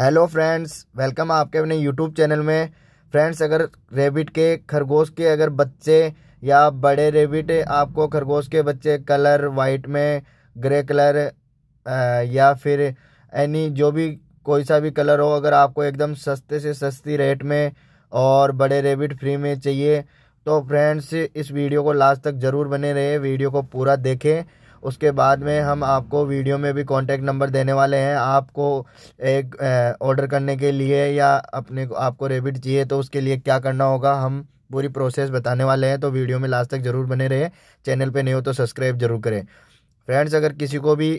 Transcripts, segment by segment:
hello friends welcome आपके अपने YouTube channel में फ्रेंड्स अगर रेबिट के खरगोश के अगर बच्चे या बड़े रेबिट आपको खरगोश के बच्चे कलर वाइट में ग्रे कलर या फिर एनी जो भी कोई सा भी कलर हो अगर आपको एकदम सस्ते से सस्ती रेट में और बड़े रेबिट फ्री में चाहिए तो फ्रेंड्स इस वीडियो को लास्ट तक ज़रूर बने रहे वीडियो को पूरा देखें उसके बाद में हम आपको वीडियो में भी कॉन्टैक्ट नंबर देने वाले हैं आपको एक ऑर्डर करने के लिए या अपने आपको रेबिट चाहिए तो उसके लिए क्या करना होगा हम पूरी प्रोसेस बताने वाले हैं तो वीडियो में लास्ट तक ज़रूर बने रहे चैनल पे नहीं हो तो सब्सक्राइब जरूर करें फ्रेंड्स अगर किसी को भी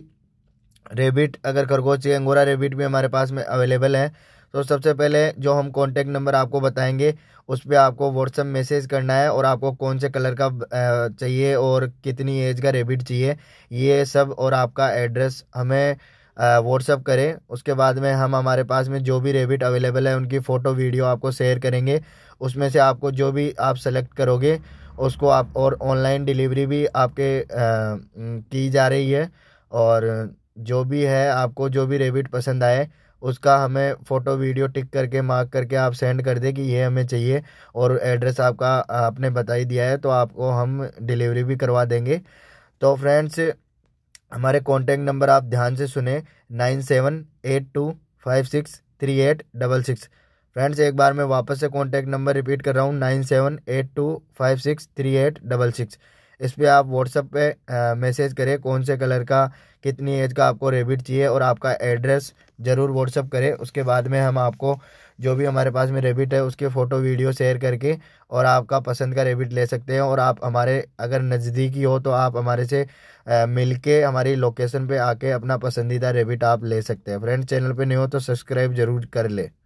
रेबिट अगर खरगोश या अंगोरा रेबिट भी हमारे पास में अवेलेबल है तो सबसे पहले जो हम कॉन्टैक्ट नंबर आपको बताएंगे उस पर आपको व्हाट्सअप मैसेज करना है और आपको कौन से कलर का चाहिए और कितनी एज का रेबिट चाहिए ये सब और आपका एड्रेस हमें व्हाट्सअप करें उसके बाद में हम हमारे पास में जो भी रेबिट अवेलेबल है उनकी फ़ोटो वीडियो आपको शेयर करेंगे उसमें से आपको जो भी आप सेलेक्ट करोगे उसको आप और ऑनलाइन डिलीवरी भी आपके आ, की जा रही है और जो भी है आपको जो भी रेबिट पसंद आए उसका हमें फ़ोटो वीडियो टिक करके मार्क करके आप सेंड कर दें कि ये हमें चाहिए और एड्रेस आपका आपने बता ही दिया है तो आपको हम डिलीवरी भी करवा देंगे तो फ्रेंड्स हमारे कॉन्टैक्ट नंबर आप ध्यान से सुने nine seven eight two five six three eight double six friends एक बार मैं वापस से कॉन्टेक्ट नंबर रिपीट कर रहा हूँ nine seven eight two five six three eight double six इस पर आप व्हाट्सएप पे मैसेज करें कौन से कलर का कितनी एज का आपको रेबिट चाहिए और आपका एड्रेस ज़रूर व्हाट्सअप करें उसके बाद में हम आपको जो भी हमारे पास में रेबिट है उसके फ़ोटो वीडियो शेयर करके और आपका पसंद का रेबिट ले सकते हैं और आप हमारे अगर नज़दीकी हो तो आप हमारे से मिल के हमारी लोकेशन पे आके अपना पसंदीदा रेबिट आप ले सकते हैं फ्रेंड चैनल पे नहीं हो तो सब्सक्राइब ज़रूर कर ले